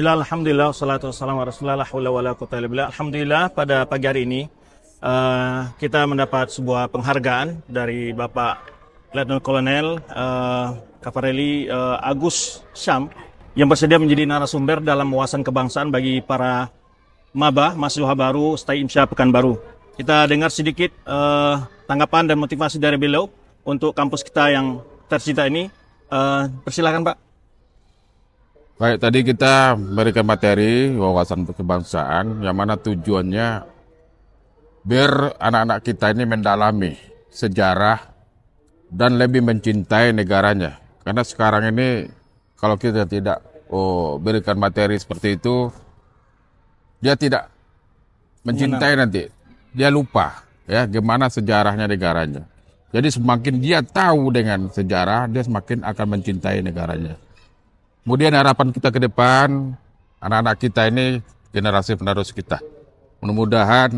Bila alhamdulillah salatu wassalamu rasulullah wala wala bila alhamdulillah pada pagi hari ini eh, kita mendapat sebuah penghargaan dari Bapak Letnan Kolonel uh, eh, Kavareli eh, Agus Syam yang bersedia menjadi narasumber dalam wawasan kebangsaan bagi para maba mahasiswa baru stay Imsya baru. Kita dengar sedikit tanggapan dan motivasi dari beliau untuk kampus kita yang tercita ini. Uh, Pak. Baik, tadi kita memberikan materi wawasan kebangsaan yang mana tujuannya biar anak-anak kita ini mendalami sejarah dan lebih mencintai negaranya. Karena sekarang ini kalau kita tidak oh berikan materi seperti itu dia tidak mencintai Menang. Iya, nanti. Dia lupa ya gimana sejarahnya negaranya. Jadi semakin dia tahu dengan sejarah, dia semakin akan mencintai negaranya. Kemudian harapan kita ke depan, anak-anak kita ini generasi penerus kita. Mudah-mudahan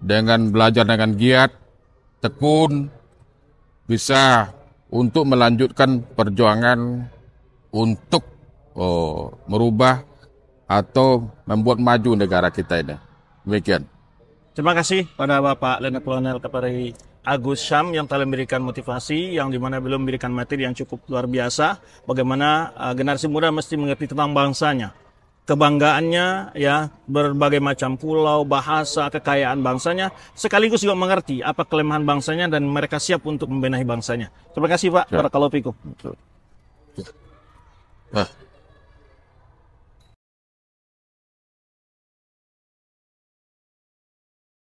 dengan belajar dengan giat, tekun, bisa untuk melanjutkan perjuangan untuk oh, merubah atau membuat maju negara kita ini. Demikian. Terima kasih pada Bapak Lena Kolonel Kapolri Agus Syam yang telah memberikan motivasi yang dimana belum memberikan materi yang cukup luar biasa bagaimana uh, generasi muda mesti mengerti tentang bangsanya kebanggaannya ya berbagai macam pulau bahasa kekayaan bangsanya sekaligus juga mengerti apa kelemahan bangsanya dan mereka siap untuk membenahi bangsanya terima kasih Pak ya. Ya. Nah.